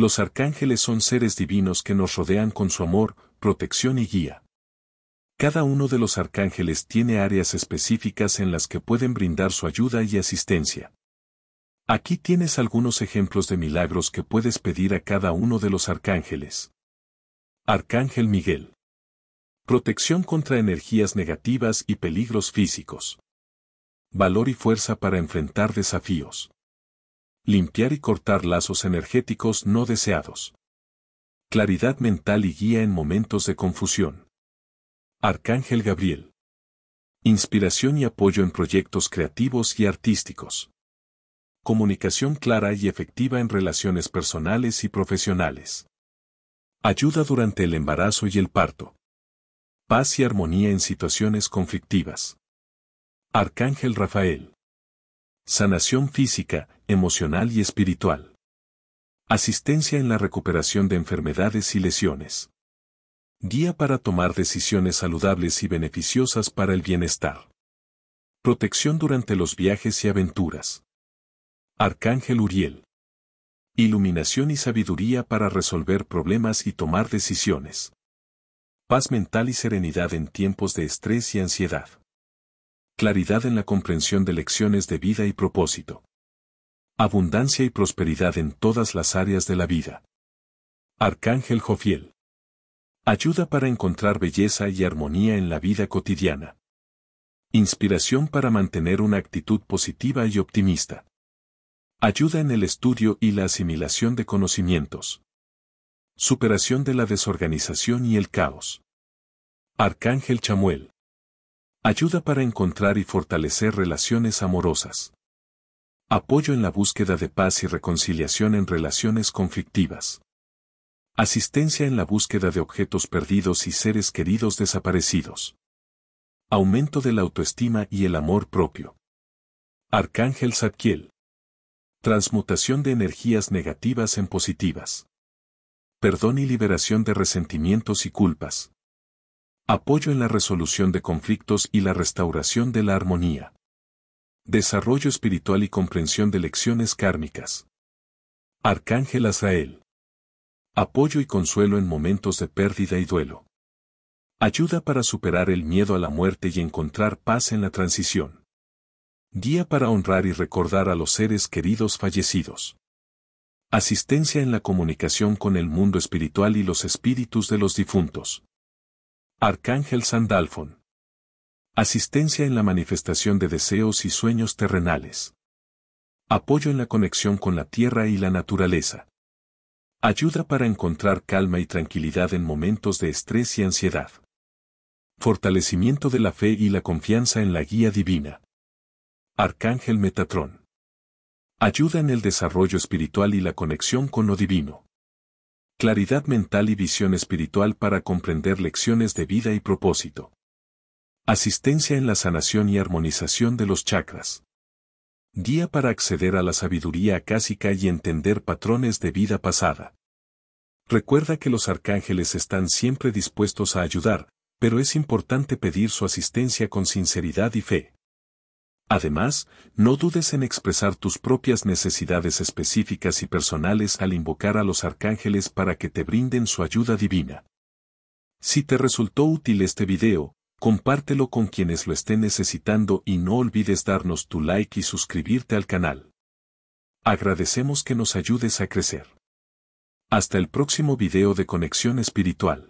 Los arcángeles son seres divinos que nos rodean con su amor, protección y guía. Cada uno de los arcángeles tiene áreas específicas en las que pueden brindar su ayuda y asistencia. Aquí tienes algunos ejemplos de milagros que puedes pedir a cada uno de los arcángeles. Arcángel Miguel. Protección contra energías negativas y peligros físicos. Valor y fuerza para enfrentar desafíos. Limpiar y cortar lazos energéticos no deseados. Claridad mental y guía en momentos de confusión. Arcángel Gabriel. Inspiración y apoyo en proyectos creativos y artísticos. Comunicación clara y efectiva en relaciones personales y profesionales. Ayuda durante el embarazo y el parto. Paz y armonía en situaciones conflictivas. Arcángel Rafael. Sanación física, emocional y espiritual. Asistencia en la recuperación de enfermedades y lesiones. Guía para tomar decisiones saludables y beneficiosas para el bienestar. Protección durante los viajes y aventuras. Arcángel Uriel. Iluminación y sabiduría para resolver problemas y tomar decisiones. Paz mental y serenidad en tiempos de estrés y ansiedad claridad en la comprensión de lecciones de vida y propósito. Abundancia y prosperidad en todas las áreas de la vida. Arcángel Jofiel. Ayuda para encontrar belleza y armonía en la vida cotidiana. Inspiración para mantener una actitud positiva y optimista. Ayuda en el estudio y la asimilación de conocimientos. Superación de la desorganización y el caos. Arcángel Chamuel. Ayuda para encontrar y fortalecer relaciones amorosas. Apoyo en la búsqueda de paz y reconciliación en relaciones conflictivas. Asistencia en la búsqueda de objetos perdidos y seres queridos desaparecidos. Aumento de la autoestima y el amor propio. Arcángel Zadkiel. Transmutación de energías negativas en positivas. Perdón y liberación de resentimientos y culpas. Apoyo en la resolución de conflictos y la restauración de la armonía. Desarrollo espiritual y comprensión de lecciones kármicas. Arcángel Azrael. Apoyo y consuelo en momentos de pérdida y duelo. Ayuda para superar el miedo a la muerte y encontrar paz en la transición. Guía para honrar y recordar a los seres queridos fallecidos. Asistencia en la comunicación con el mundo espiritual y los espíritus de los difuntos. Arcángel Sandalfon. Asistencia en la manifestación de deseos y sueños terrenales. Apoyo en la conexión con la tierra y la naturaleza. Ayuda para encontrar calma y tranquilidad en momentos de estrés y ansiedad. Fortalecimiento de la fe y la confianza en la guía divina. Arcángel Metatrón. Ayuda en el desarrollo espiritual y la conexión con lo divino claridad mental y visión espiritual para comprender lecciones de vida y propósito. Asistencia en la sanación y armonización de los chakras. Guía para acceder a la sabiduría acásica y entender patrones de vida pasada. Recuerda que los arcángeles están siempre dispuestos a ayudar, pero es importante pedir su asistencia con sinceridad y fe. Además, no dudes en expresar tus propias necesidades específicas y personales al invocar a los arcángeles para que te brinden su ayuda divina. Si te resultó útil este video, compártelo con quienes lo estén necesitando y no olvides darnos tu like y suscribirte al canal. Agradecemos que nos ayudes a crecer. Hasta el próximo video de Conexión Espiritual.